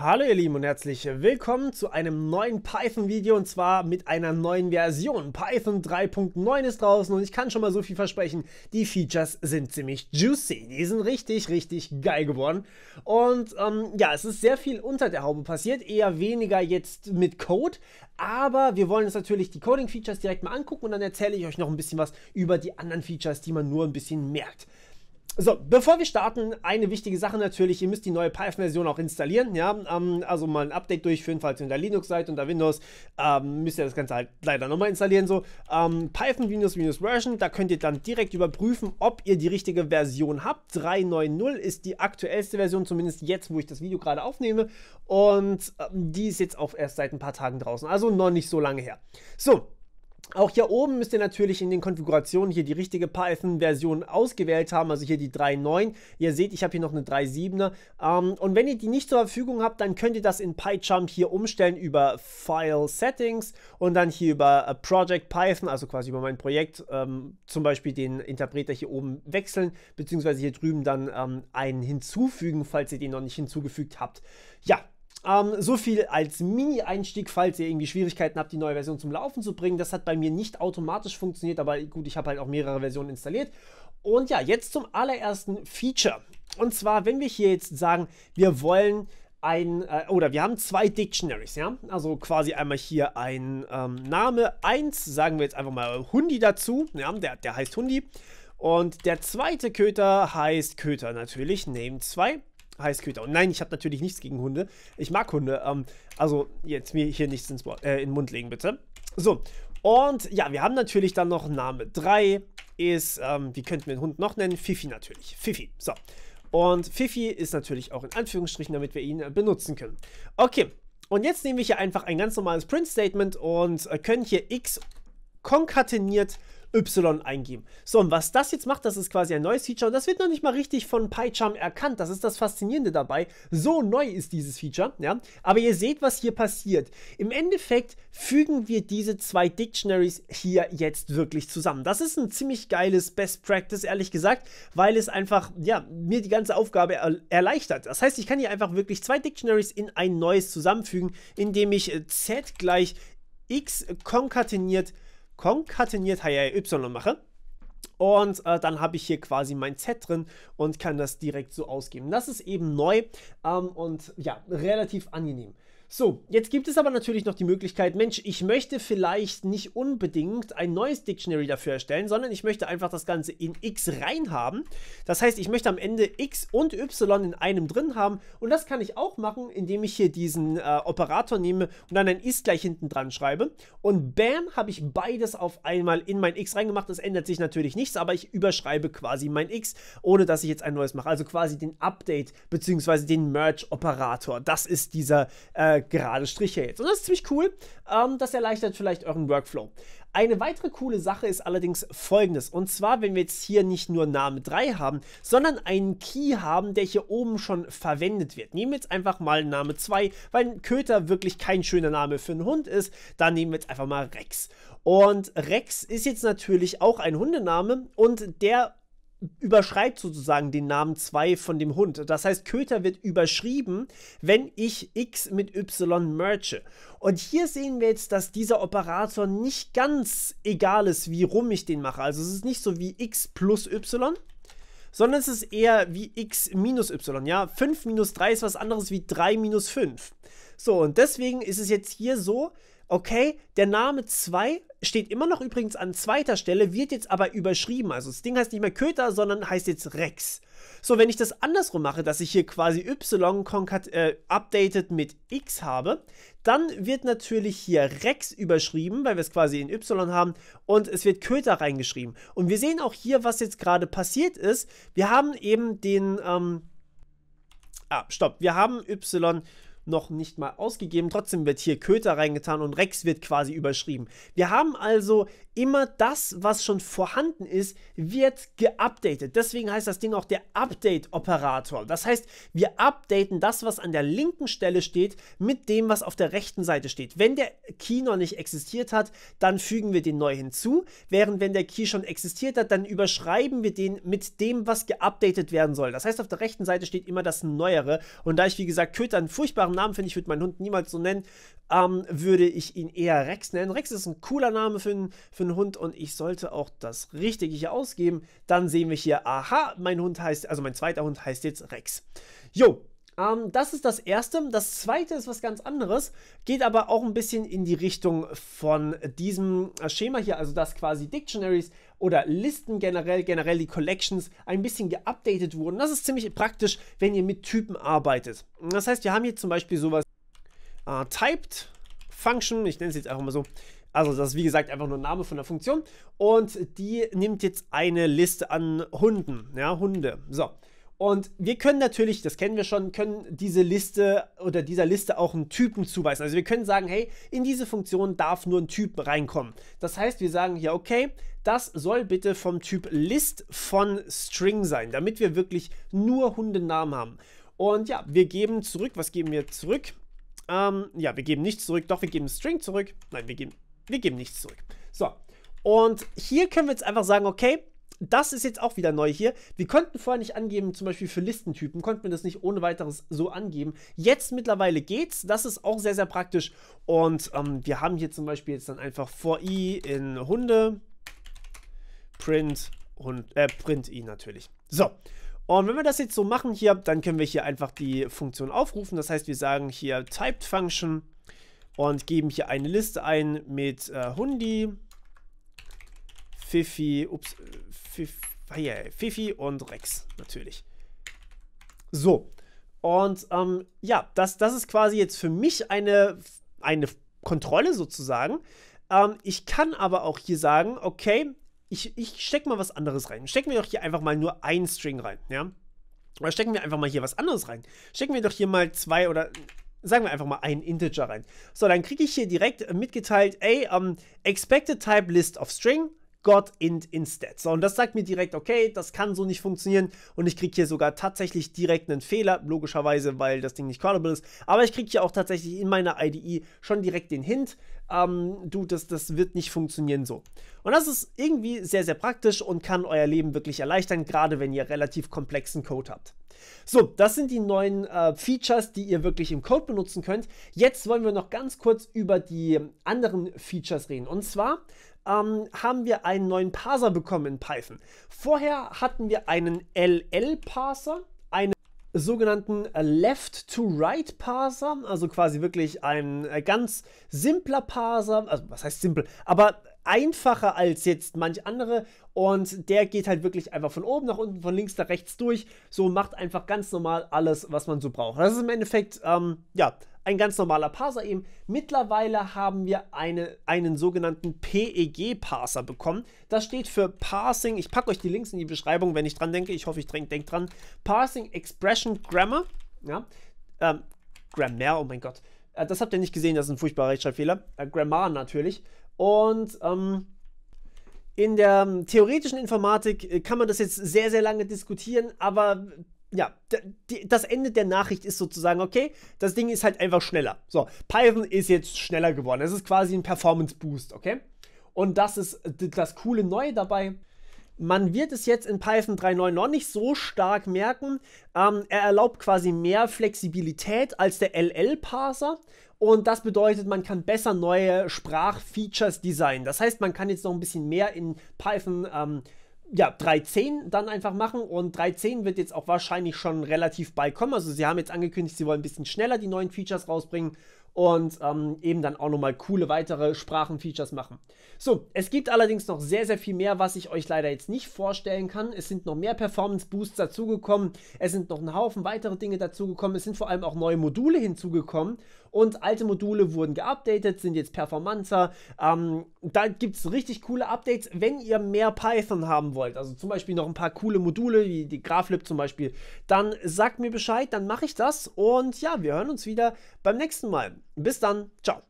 Hallo ihr Lieben und herzlich willkommen zu einem neuen Python-Video und zwar mit einer neuen Version. Python 3.9 ist draußen und ich kann schon mal so viel versprechen, die Features sind ziemlich juicy. Die sind richtig, richtig geil geworden. Und ähm, ja, es ist sehr viel unter der Haube passiert, eher weniger jetzt mit Code, aber wir wollen uns natürlich die Coding-Features direkt mal angucken und dann erzähle ich euch noch ein bisschen was über die anderen Features, die man nur ein bisschen merkt. So, bevor wir starten, eine wichtige Sache natürlich, ihr müsst die neue Python-Version auch installieren, ja, ähm, also mal ein Update durchführen, falls ihr unter Linux seid, unter Windows, ähm, müsst ihr das Ganze halt leider nochmal installieren, so, ähm, Python-Version, da könnt ihr dann direkt überprüfen, ob ihr die richtige Version habt, 3.9.0 ist die aktuellste Version, zumindest jetzt, wo ich das Video gerade aufnehme und ähm, die ist jetzt auch erst seit ein paar Tagen draußen, also noch nicht so lange her. So, auch hier oben müsst ihr natürlich in den Konfigurationen hier die richtige Python-Version ausgewählt haben, also hier die 3.9. Ihr seht, ich habe hier noch eine 37 Ähm, und wenn ihr die nicht zur Verfügung habt, dann könnt ihr das in PyCharm hier umstellen über File Settings und dann hier über äh, Project Python, also quasi über mein Projekt, ähm, zum Beispiel den Interpreter hier oben wechseln, beziehungsweise hier drüben dann ähm, einen hinzufügen, falls ihr den noch nicht hinzugefügt habt. Ja, ähm, so viel als Mini-Einstieg, falls ihr irgendwie Schwierigkeiten habt, die neue Version zum Laufen zu bringen. Das hat bei mir nicht automatisch funktioniert, aber gut, ich habe halt auch mehrere Versionen installiert. Und ja, jetzt zum allerersten Feature. Und zwar, wenn wir hier jetzt sagen, wir wollen ein, äh, oder wir haben zwei Dictionaries, ja? Also quasi einmal hier ein ähm, Name 1, sagen wir jetzt einfach mal Hundi dazu, ja? Der, der heißt Hundi. Und der zweite Köter heißt Köter natürlich, Name 2 heißt Und nein, ich habe natürlich nichts gegen Hunde. Ich mag Hunde. Ähm, also jetzt mir hier nichts ins Wort, äh, in den Mund legen, bitte. So, und ja, wir haben natürlich dann noch Name 3 ist, ähm, wie könnten wir den Hund noch nennen? Fifi natürlich. Fifi, so. Und Fifi ist natürlich auch in Anführungsstrichen, damit wir ihn äh, benutzen können. Okay, und jetzt nehmen wir hier einfach ein ganz normales Print-Statement und äh, können hier x konkateniert Y eingeben. So, und was das jetzt macht, das ist quasi ein neues Feature und das wird noch nicht mal richtig von PyCharm erkannt. Das ist das Faszinierende dabei. So neu ist dieses Feature, ja. Aber ihr seht, was hier passiert. Im Endeffekt fügen wir diese zwei Dictionaries hier jetzt wirklich zusammen. Das ist ein ziemlich geiles Best Practice, ehrlich gesagt, weil es einfach, ja, mir die ganze Aufgabe er erleichtert. Das heißt, ich kann hier einfach wirklich zwei Dictionaries in ein neues zusammenfügen, indem ich äh, Z gleich X konkateniert konkateniert HIY mache. Und äh, dann habe ich hier quasi mein Z drin und kann das direkt so ausgeben. Das ist eben neu ähm, und ja, relativ angenehm. So, jetzt gibt es aber natürlich noch die Möglichkeit, Mensch, ich möchte vielleicht nicht unbedingt ein neues Dictionary dafür erstellen, sondern ich möchte einfach das Ganze in x rein haben. Das heißt, ich möchte am Ende x und y in einem drin haben und das kann ich auch machen, indem ich hier diesen äh, Operator nehme und dann ein ist gleich hinten dran schreibe und bam, habe ich beides auf einmal in mein x reingemacht. Es ändert sich natürlich nichts, aber ich überschreibe quasi mein x, ohne dass ich jetzt ein neues mache. Also quasi den Update bzw. den Merge-Operator. Das ist dieser äh, gerade Striche jetzt. Und das ist ziemlich cool. Ähm, das erleichtert vielleicht euren Workflow. Eine weitere coole Sache ist allerdings folgendes. Und zwar, wenn wir jetzt hier nicht nur Name 3 haben, sondern einen Key haben, der hier oben schon verwendet wird. Nehmen wir jetzt einfach mal Name 2, weil ein Köter wirklich kein schöner Name für einen Hund ist. Da nehmen wir jetzt einfach mal Rex. Und Rex ist jetzt natürlich auch ein Hundename und der überschreibt sozusagen den Namen 2 von dem Hund. Das heißt, Köter wird überschrieben, wenn ich X mit Y merge. Und hier sehen wir jetzt, dass dieser Operator nicht ganz egal ist, wie rum ich den mache. Also es ist nicht so wie X plus Y, sondern es ist eher wie X minus Y. Ja, 5 minus 3 ist was anderes wie 3 minus 5. So, und deswegen ist es jetzt hier so, okay, der Name 2 steht immer noch übrigens an zweiter Stelle, wird jetzt aber überschrieben. Also das Ding heißt nicht mehr Köter, sondern heißt jetzt Rex. So, wenn ich das andersrum mache, dass ich hier quasi Y concat, äh, updated mit X habe, dann wird natürlich hier Rex überschrieben, weil wir es quasi in Y haben und es wird Köter reingeschrieben. Und wir sehen auch hier, was jetzt gerade passiert ist. Wir haben eben den, ähm, ah, stopp, wir haben Y noch nicht mal ausgegeben. Trotzdem wird hier Köter reingetan und Rex wird quasi überschrieben. Wir haben also immer das, was schon vorhanden ist, wird geupdatet. Deswegen heißt das Ding auch der Update-Operator. Das heißt, wir updaten das, was an der linken Stelle steht, mit dem, was auf der rechten Seite steht. Wenn der Key noch nicht existiert hat, dann fügen wir den neu hinzu. Während wenn der Key schon existiert hat, dann überschreiben wir den mit dem, was geupdatet werden soll. Das heißt, auf der rechten Seite steht immer das Neuere. Und da ich, wie gesagt, Köter einen furchtbaren Namen finde. Ich würde meinen Hund niemals so nennen. Ähm, würde ich ihn eher Rex nennen. Rex ist ein cooler Name für, für einen Hund und ich sollte auch das Richtige hier ausgeben. Dann sehen wir hier, aha, mein Hund heißt, also mein zweiter Hund heißt jetzt Rex. Jo, ähm, das ist das erste. Das zweite ist was ganz anderes, geht aber auch ein bisschen in die Richtung von diesem Schema hier, also dass quasi Dictionaries oder Listen generell, generell die Collections ein bisschen geupdatet wurden. Das ist ziemlich praktisch, wenn ihr mit Typen arbeitet. Das heißt, wir haben hier zum Beispiel sowas äh, Typed Function, ich nenne es jetzt einfach mal so. Also das ist wie gesagt einfach nur Name von der Funktion. Und die nimmt jetzt eine Liste an Hunden, ja, Hunde. So, und wir können natürlich, das kennen wir schon, können diese Liste oder dieser Liste auch einen Typen zuweisen. Also wir können sagen, hey, in diese Funktion darf nur ein Typ reinkommen. Das heißt, wir sagen hier, okay, das soll bitte vom Typ List von String sein, damit wir wirklich nur Hundenamen haben. Und ja, wir geben zurück, was geben wir zurück? Ähm, ja, wir geben nichts zurück, doch wir geben String zurück. Nein, wir geben, wir geben nichts zurück. So, und hier können wir jetzt einfach sagen, okay, das ist jetzt auch wieder neu hier. Wir konnten vorher nicht angeben, zum Beispiel für Listentypen, konnten wir das nicht ohne weiteres so angeben. Jetzt mittlerweile geht's. Das ist auch sehr, sehr praktisch. Und ähm, wir haben hier zum Beispiel jetzt dann einfach vor i in Hunde, print und äh, print i natürlich. So. Und wenn wir das jetzt so machen hier, dann können wir hier einfach die Funktion aufrufen. Das heißt, wir sagen hier typed function und geben hier eine Liste ein mit äh, Hundi. Fifi, ups, Fifi, ah, Fifi und Rex natürlich. So, und ähm, ja, das, das ist quasi jetzt für mich eine, eine Kontrolle sozusagen. Ähm, ich kann aber auch hier sagen, okay, ich, ich stecke mal was anderes rein. Stecken wir doch hier einfach mal nur einen String rein, ja? Oder stecken wir einfach mal hier was anderes rein. Stecken wir doch hier mal zwei oder sagen wir einfach mal einen Integer rein. So, dann kriege ich hier direkt mitgeteilt, ey, um, ähm, expected type list of string got int instead. So, und das sagt mir direkt, okay, das kann so nicht funktionieren und ich kriege hier sogar tatsächlich direkt einen Fehler, logischerweise, weil das Ding nicht callable ist, aber ich kriege hier auch tatsächlich in meiner IDE schon direkt den Hint, ähm, du, das, das wird nicht funktionieren so. Und das ist irgendwie sehr, sehr praktisch und kann euer Leben wirklich erleichtern, gerade wenn ihr relativ komplexen Code habt. So, das sind die neuen äh, Features, die ihr wirklich im Code benutzen könnt. Jetzt wollen wir noch ganz kurz über die anderen Features reden. Und zwar ähm, haben wir einen neuen Parser bekommen in Python. Vorher hatten wir einen LL-Parser, einen sogenannten Left-to-Right-Parser, also quasi wirklich ein äh, ganz simpler Parser, also was heißt simpel, aber einfacher als jetzt manch andere. Und der geht halt wirklich einfach von oben nach unten, von links nach rechts durch. So macht einfach ganz normal alles, was man so braucht. Das ist im Endeffekt, ähm, ja, ein ganz normaler Parser eben. Mittlerweile haben wir eine, einen sogenannten PEG-Parser bekommen. Das steht für Parsing. Ich packe euch die Links in die Beschreibung, wenn ich dran denke. Ich hoffe, ich denke dran. Parsing Expression Grammar. Ja. Ähm, Grammar, oh mein Gott. Äh, das habt ihr nicht gesehen, das ist ein furchtbarer Rechtschreibfehler. Äh, Grammar natürlich. Und ähm, in der theoretischen Informatik äh, kann man das jetzt sehr, sehr lange diskutieren, aber ja, das Ende der Nachricht ist sozusagen, okay, das Ding ist halt einfach schneller. So, Python ist jetzt schneller geworden. Es ist quasi ein Performance Boost, okay? Und das ist das coole Neue dabei. Man wird es jetzt in Python 3.9 noch nicht so stark merken. Ähm, er erlaubt quasi mehr Flexibilität als der LL-Parser. Und das bedeutet, man kann besser neue Sprachfeatures designen. Das heißt, man kann jetzt noch ein bisschen mehr in Python ähm, ja, 3.10 dann einfach machen und 3.10 wird jetzt auch wahrscheinlich schon relativ bald kommen. Also sie haben jetzt angekündigt, sie wollen ein bisschen schneller die neuen Features rausbringen und ähm, eben dann auch nochmal coole weitere Sprachenfeatures machen. So, es gibt allerdings noch sehr, sehr viel mehr, was ich euch leider jetzt nicht vorstellen kann. Es sind noch mehr Performance Boosts dazugekommen, es sind noch ein Haufen weitere Dinge dazugekommen, es sind vor allem auch neue Module hinzugekommen und alte Module wurden geupdatet, sind jetzt performanter, ähm, da gibt es richtig coole Updates, wenn ihr mehr Python haben wollt. Also zum Beispiel noch ein paar coole Module, wie die Graphlib zum Beispiel. Dann sagt mir Bescheid, dann mache ich das. Und ja, wir hören uns wieder beim nächsten Mal. Bis dann. Ciao.